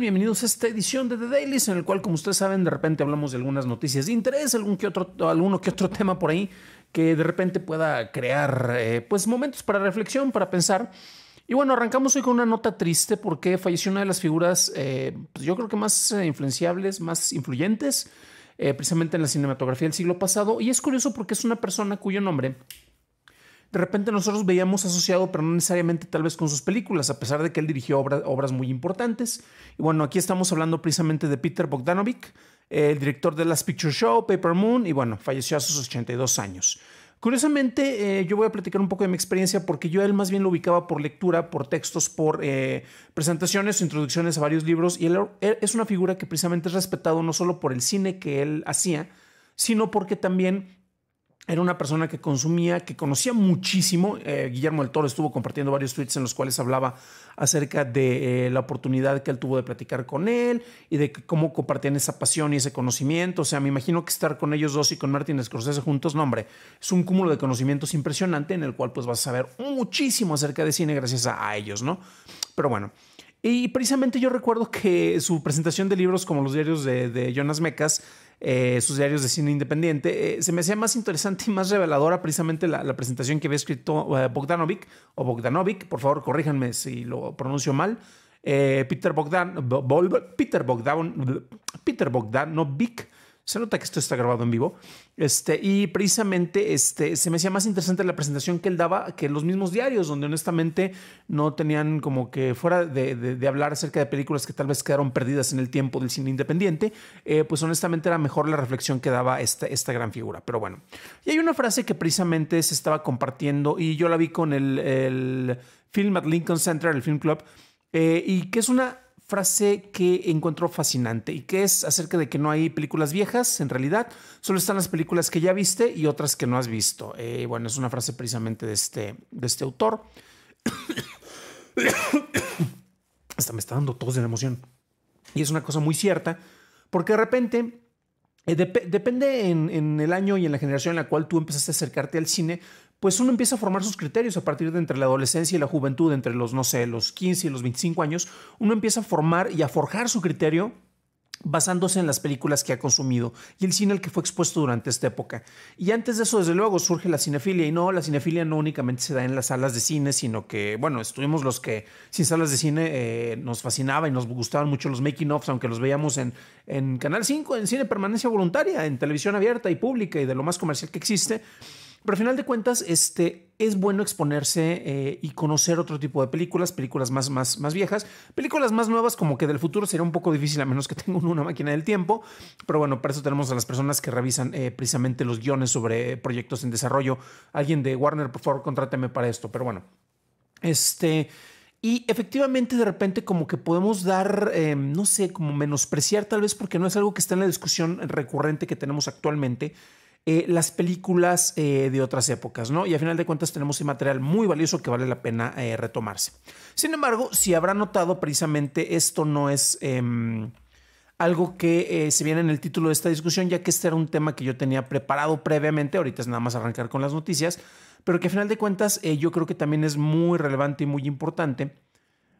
Bienvenidos a esta edición de The Dailies, en el cual, como ustedes saben, de repente hablamos de algunas noticias de interés, algún que otro, alguno que otro tema por ahí que de repente pueda crear eh, pues momentos para reflexión, para pensar. Y bueno, arrancamos hoy con una nota triste porque falleció una de las figuras, eh, pues yo creo que más eh, influenciables, más influyentes, precisamente en la cinematografía del siglo pasado. Y es curioso porque es una persona cuyo nombre de repente nosotros veíamos asociado, pero no necesariamente tal vez con sus películas, a pesar de que él dirigió obras muy importantes. Y bueno, aquí estamos hablando precisamente de Peter Bogdanovic, el director de las Picture Show, Paper Moon, y bueno, falleció a sus 82 años. Curiosamente, eh, yo voy a platicar un poco de mi experiencia porque yo él más bien lo ubicaba por lectura, por textos, por eh, presentaciones, introducciones a varios libros, y él es una figura que precisamente es respetado no solo por el cine que él hacía, sino porque también era una persona que consumía, que conocía muchísimo. Eh, Guillermo del Toro estuvo compartiendo varios tweets en los cuales hablaba acerca de eh, la oportunidad que él tuvo de platicar con él y de cómo compartían esa pasión y ese conocimiento. O sea, me imagino que estar con ellos dos y con Martin Scorsese juntos, no, hombre, es un cúmulo de conocimientos impresionante en el cual pues vas a saber muchísimo acerca de cine gracias a, ellos, ¿no? Pero bueno. Y precisamente yo recuerdo que su presentación de libros como los diarios de, de Jonas Mecas eh, sus diarios de cine independiente, eh, se me hacía más interesante y más reveladora precisamente la, presentación que había escrito eh, Bogdanovic o Bogdanovic, por favor corríjanme si lo pronuncio mal, Peter Bogdan, Peter Bogdan, Peter Bogdanovic se nota que esto está grabado en vivo. Este, y precisamente este, se me hacía más interesante la presentación que él daba que los mismos diarios, donde honestamente no tenían como que fuera de, hablar acerca de películas que tal vez quedaron perdidas en el tiempo del cine independiente, eh, pues honestamente era mejor la reflexión que daba esta, esta gran figura. Pero bueno, y hay una frase que precisamente se estaba compartiendo y yo la vi con el, Film at Lincoln Center, el Film Club, eh, y que es una frase que encuentro fascinante y que es acerca de que no hay películas viejas, en realidad, solo están las películas que ya viste y otras que no has visto. Eh, bueno, es una frase precisamente de este, de este autor. Hasta me está dando tos de la emoción. Y es una cosa muy cierta, porque de repente eh, depende en, el año y en la generación en la cual tú empezaste a acercarte al cine, pues uno empieza a formar sus criterios a partir de entre la adolescencia y la juventud, entre los, no sé, los 15 y los 25 años, uno empieza a formar y a forjar su criterio basándose en las películas que ha consumido y el cine al que fue expuesto durante esta época. Y antes de eso, desde luego, surge la cinefilia. Y no, la cinefilia no únicamente se da en las salas de cine, sino que, bueno, estuvimos los que sin salas de cine eh, nos fascinaba y nos gustaban mucho los making-offs, aunque los veíamos en, en Canal 5, en cine permanencia voluntaria, en televisión abierta y pública y de lo más comercial que existe. Pero al final de cuentas, este, es bueno exponerse eh, y conocer otro tipo de películas, películas más, más, más viejas, películas más nuevas, como que del futuro sería un poco difícil a menos que tenga una máquina del tiempo. Pero bueno, para eso tenemos a las personas que revisan eh, precisamente los guiones sobre proyectos en desarrollo. Alguien de Warner, por favor, contráteme para esto. Pero bueno, este. Y efectivamente de repente como que podemos dar, em, no sé, como menospreciar tal vez porque no es algo que está en la discusión recurrente que tenemos actualmente, eh, las películas eh, de otras épocas, ¿no? Y a final de cuentas tenemos un material muy valioso que vale la pena eh, retomarse. Sin embargo, si habrá notado precisamente esto no es em, algo que se viene en el título de esta discusión, ya que este era un tema que yo tenía preparado previamente, ahorita es nada más arrancar con las noticias, pero que a final de cuentas yo creo que también es muy relevante y muy importante,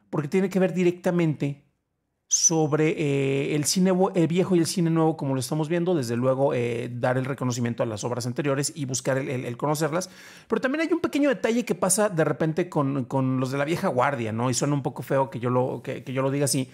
porque tiene que ver directamente sobre eh, el cine viejo y el cine nuevo como lo estamos viendo, desde luego eh, dar el reconocimiento a las obras anteriores y buscar el, conocerlas, pero también hay un pequeño detalle que pasa de repente con, con, los de la vieja guardia, ¿no? Y suena un poco feo que yo, lo, que, yo lo diga así,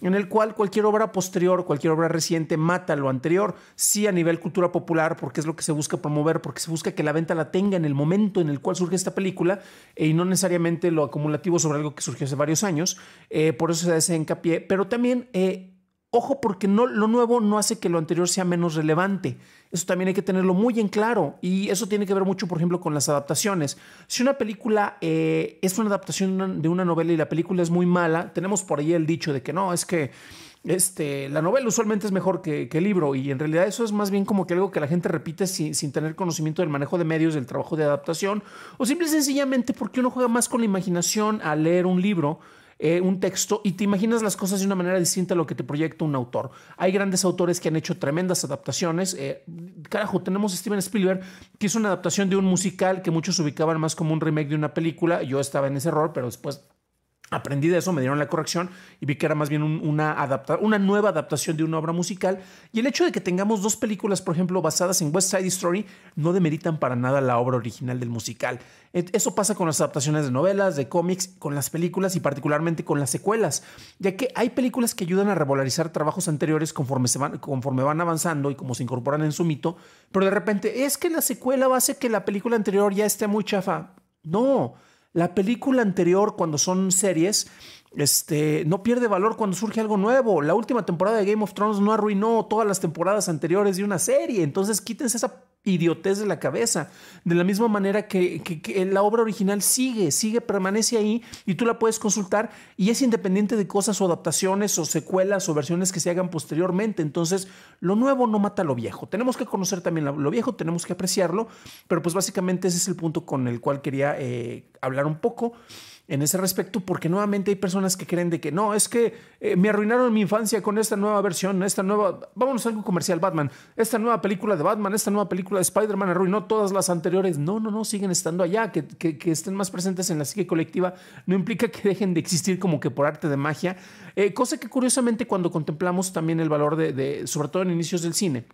en el cual cualquier obra posterior, cualquier obra reciente mata lo anterior, sí a nivel cultura popular, porque es lo que se busca promover, porque se busca que la venta la tenga en el momento en el cual surge esta película eh, y no necesariamente lo acumulativo sobre algo que surgió hace varios años, por eso se hace hincapié, pero también también, eh, ojo, porque no, lo nuevo no hace que lo anterior sea menos relevante. Eso también hay que tenerlo muy en claro. Y eso tiene que ver mucho, por ejemplo, con las adaptaciones. Si una película eh, es una adaptación de una novela y la película es muy mala, tenemos por ahí el dicho de que no, es que este, la novela usualmente es mejor que, el libro y en realidad eso es más bien como que algo que la gente repite sin, sin, tener conocimiento del manejo de medios, del trabajo de adaptación o simple y sencillamente porque uno juega más con la imaginación al leer un libro eh, un texto y te imaginas las cosas de una manera distinta a lo que te proyecta un autor. Hay grandes autores que han hecho tremendas adaptaciones. Eh, carajo, tenemos a Steven Spielberg, que hizo una adaptación de un musical que muchos ubicaban más como un remake de una película. Yo estaba en ese error, pero después Aprendí de eso, me dieron la corrección y vi que era más bien una, nueva adaptación de una obra musical. Y el hecho de que tengamos dos películas, por ejemplo, basadas en West Side Story, no demeritan para nada la obra original del musical. Eso pasa con las adaptaciones de novelas, de cómics, con las películas y particularmente con las secuelas, ya que hay películas que ayudan a revalorizar trabajos anteriores conforme, van, conforme van avanzando y como se incorporan en su mito, pero de repente es que la secuela va a hacer que la película anterior ya esté muy chafa. No, la película anterior, cuando son series, este, no pierde valor cuando surge algo nuevo. La última temporada de Game of Thrones no arruinó todas las temporadas anteriores de una serie. Entonces quítense esa idiotez de la cabeza. De la misma manera que, la obra original sigue, sigue, permanece ahí y tú la puedes consultar y es independiente de cosas o adaptaciones o secuelas o versiones que se hagan posteriormente. Entonces, lo nuevo no mata lo viejo. Tenemos que conocer también lo viejo, tenemos que apreciarlo, pero pues básicamente ese es el punto con el cual quería eh, hablar un poco en ese respecto, porque nuevamente hay personas que creen de que no, es que eh, me arruinaron mi infancia con esta nueva versión, esta nueva, vámonos a algo comercial, Batman, esta nueva película de Batman, esta nueva película de Spider-Man arruinó todas las anteriores. No, no, no, siguen estando allá, que, estén más presentes en la psique colectiva, no implica que dejen de existir como que por arte de magia, eh, cosa que curiosamente cuando contemplamos también el valor de, sobre todo en inicios del cine,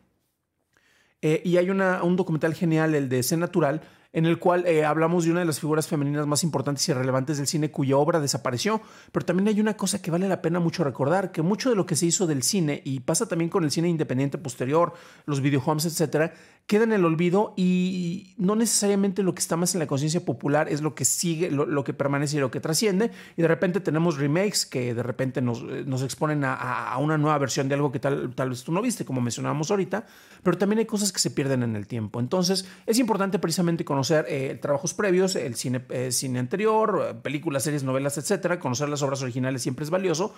eh, y hay una, un documental genial, el de C Natural, en el cual eh, hablamos de una de las figuras femeninas más importantes y relevantes del cine cuya obra desapareció, pero también hay una cosa que vale la pena mucho recordar, que mucho de lo que se hizo del cine, y pasa también con el cine independiente posterior, los videojuegos, etcétera, queda en el olvido y no necesariamente lo que está más en la conciencia popular es lo que sigue, lo, que permanece y lo que trasciende, y de repente tenemos remakes que de repente nos, eh, nos exponen a, a, una nueva versión de algo que tal, tal vez tú no viste, como mencionábamos ahorita, pero también hay cosas que se pierden en el tiempo. Entonces, es importante precisamente con conocer eh, trabajos previos, el cine, eh, cine anterior, eh, películas, series, novelas, etcétera. Conocer las obras originales siempre es valioso.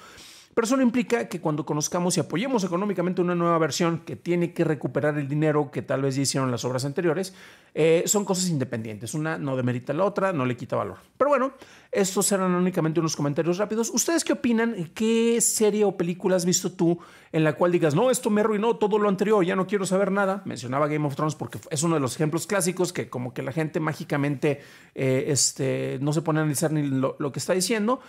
Pero eso no implica que cuando conozcamos y apoyemos económicamente una nueva versión que tiene que recuperar el dinero que tal vez ya hicieron las obras anteriores, eh, son cosas independientes. Una no demerita a la otra, no le quita valor. Pero bueno, estos eran únicamente unos comentarios rápidos. ¿Ustedes qué opinan? ¿Qué serie o película has visto tú en la cual digas, no, esto me arruinó todo lo anterior, ya no quiero saber nada? Mencionaba Game of Thrones porque es uno de los ejemplos clásicos que como que la gente mágicamente eh, este, no se pone a analizar ni lo, que está diciendo.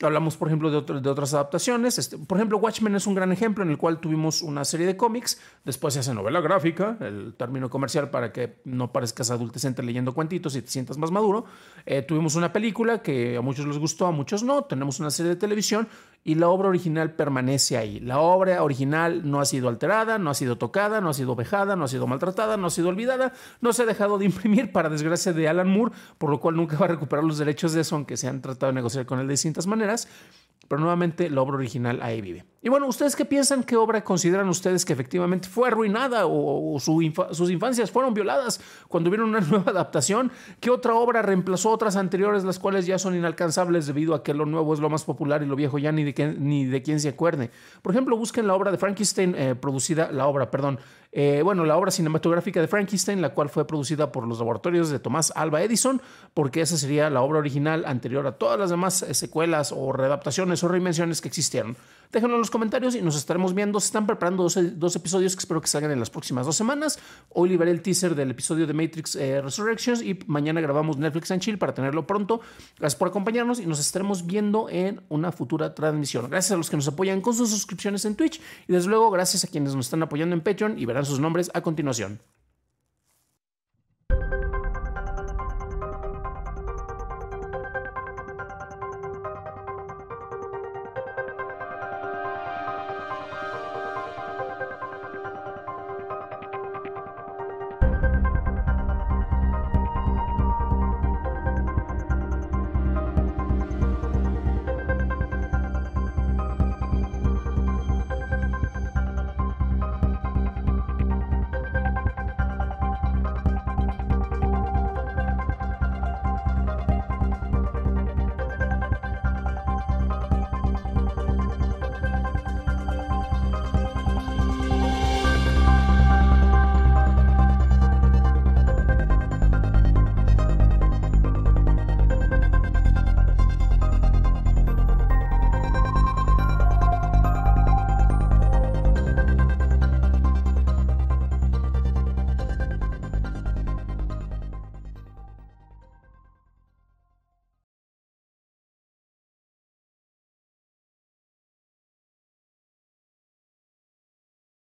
Hablamos, por ejemplo, de, de otras adaptaciones este, por ejemplo, Watchmen es un gran ejemplo en el cual tuvimos una serie de cómics, después se hace novela gráfica, el término comercial para que no parezcas adultecente leyendo cuentitos y te sientas más maduro. Eh, tuvimos una película que a muchos les gustó, a muchos no. Tenemos una serie de televisión y la obra original permanece ahí. La obra original no ha sido alterada, no ha sido tocada, no ha sido vejada, no ha sido maltratada, no ha sido olvidada, no se ha dejado de imprimir para desgracia de Alan Moore, por lo cual nunca va a recuperar los derechos de eso, aunque se han tratado de negociar con él de distintas maneras. Pero nuevamente la obra original ahí vive. Y bueno, ¿ustedes qué piensan? ¿Qué obra consideran ustedes que efectivamente fue arruinada o, sus infancias fueron violadas cuando vieron una nueva adaptación? ¿Qué otra obra reemplazó otras anteriores las cuales ya son inalcanzables debido a que lo nuevo es lo más popular y lo viejo ya ni de, ni de quién se acuerde? Por ejemplo, busquen la obra de Frankenstein eh, producida, la obra, perdón, eh, bueno, la obra cinematográfica de Frankenstein, la cual fue producida por los laboratorios de Tomás Alba Edison, porque esa sería la obra original anterior a todas las demás eh, secuelas o readaptaciones o reinvenciones que existieron. Déjenlo en los comentarios y nos estaremos viendo. Se están preparando dos, episodios que espero que salgan en las próximas dos semanas. Hoy liberé el teaser del episodio de Matrix eh, Resurrections y mañana grabamos Netflix en Chill para tenerlo pronto. Gracias por acompañarnos y nos estaremos viendo en una futura transmisión. Gracias a los que nos apoyan con sus suscripciones en Twitch y desde luego gracias a quienes nos están apoyando en Patreon y sus nombres a continuación.